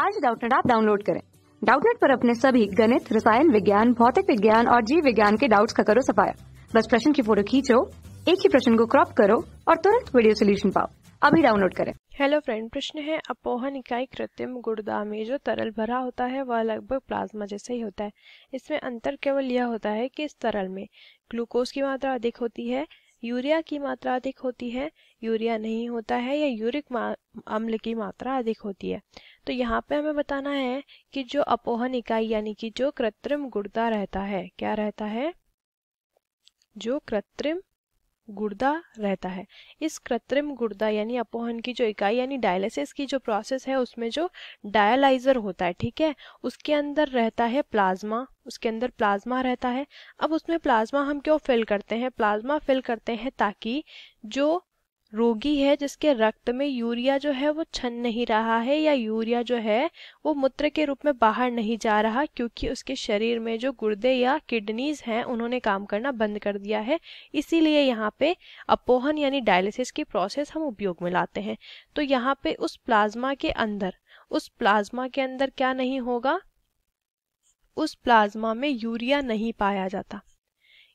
आज डाउटनेट आप डाउनलोड करें डाउटनेट पर अपने सभी गणित रसायन विज्ञान भौतिक विज्ञान और जीव विज्ञान के डाउट्स का करो सफाया बस प्रश्न की फोटो खींचो एक ही प्रश्न को क्रॉप करो और तुरंत वीडियो सोल्यूशन पाओ अभी डाउनलोड करें हेलो फ्रेंड प्रश्न है अपोहन इकाई कृत्रिम गुर्दा में जो तरल भरा होता है वह लगभग प्लाज्मा जैसा ही होता है इसमें अंतर केवल यह होता है कि इस तरल में ग्लूकोज की मात्रा अधिक होती है यूरिया की मात्रा अधिक होती है यूरिया नहीं होता है या यूरिक अम्ल की मात्रा अधिक होती है तो यहाँ पे हमें बताना है कि जो अपोहन इकाई यानी कि जो कृत्रिम गुर्दा रहता है क्या रहता है जो कृत्रिम गुर्दा रहता है इस कृत्रिम गुर्दा यानी अपोहन की जो इकाई यानी डायलिसिस की जो प्रोसेस है उसमें जो डायलाइजर होता है ठीक है उसके अंदर रहता है प्लाज्मा उसके अंदर प्लाज्मा रहता है अब उसमें प्लाज्मा हम क्यों फिल करते हैं प्लाज्मा फिल करते हैं ताकि जो रोगी है जिसके रक्त में यूरिया जो है वो छन नहीं रहा है या यूरिया जो है वो मूत्र के रूप में बाहर नहीं जा रहा क्योंकि उसके शरीर में जो गुर्दे या किडनीज हैं उन्होंने काम करना बंद कर दिया है इसीलिए यहाँ पे अपोहन यानी डायलिसिस की प्रोसेस हम उपयोग में लाते हैं तो यहाँ पे उस प्लाज्मा के अंदर उस प्लाज्मा के अंदर क्या नहीं होगा उस प्लाज्मा में यूरिया नहीं पाया जाता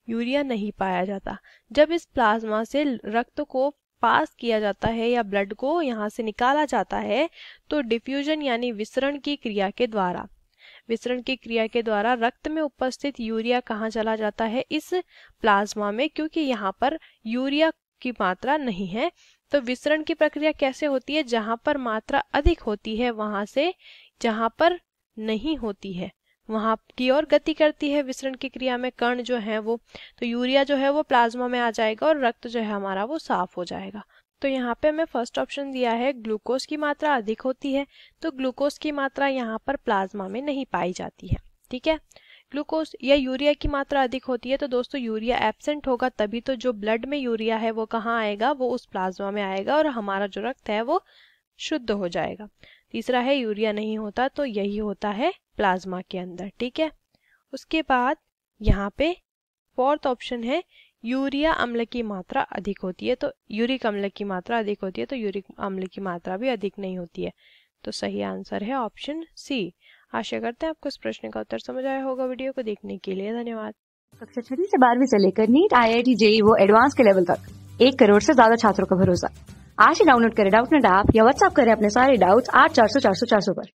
यूरिया नहीं पाया जाता जब इस प्लाज्मा से रक्त को पास किया जाता है या ब्लड को यहाँ से निकाला जाता है तो डिफ्यूजन यानी विसरण की क्रिया के द्वारा विसरण की क्रिया के द्वारा रक्त में उपस्थित यूरिया कहाँ चला जाता है इस प्लाज्मा में क्योंकि यहाँ पर यूरिया की मात्रा नहीं है तो विसरण की प्रक्रिया कैसे होती है जहां पर मात्रा अधिक होती है वहां से जहां पर नहीं होती है वहाँ की ओर गति करती है विसरण की क्रिया में कर्ण जो है वो तो यूरिया जो है वो प्लाज्मा में आ जाएगा और रक्त जो है हमारा वो साफ हो जाएगा तो यहाँ पे हमें फर्स्ट ऑप्शन दिया है ग्लूकोज की मात्रा अधिक होती है तो ग्लूकोज की मात्रा यहाँ पर प्लाज्मा में नहीं पाई जाती है ठीक है ग्लूकोज या यूरिया की मात्रा अधिक होती है तो दोस्तों यूरिया एबसेंट होगा तभी तो जो ब्लड में यूरिया है वो कहाँ आएगा वो उस प्लाज्मा में आएगा और हमारा जो रक्त है वो शुद्ध हो जाएगा तीसरा है यूरिया नहीं होता तो यही होता है प्लाज्मा के अंदर ठीक है उसके बाद यहाँ पे फोर्थ ऑप्शन है यूरिया अम्ल की मात्रा अधिक होती है तो यूरिक अम्ल की मात्रा अधिक होती है तो यूरिक अम्ल की मात्रा भी अधिक नहीं होती है तो सही आंसर है ऑप्शन सी आशा करते हैं आपको इस प्रश्न का उत्तर समझ आया होगा वीडियो को देखने के लिए धन्यवाद कक्षा छठी से बारहवीं से लेकर NEET I I T JEE वो एडवांस के लेवल तक एक करोड़ से ज्यादा छात्रों का भरोसा आज ही डाउनलोड करें डाउट नेट ऐप या व्हाट्सअप करें अपने सारे डाउट्स आठ चार सौ चार सौ चार सौ पर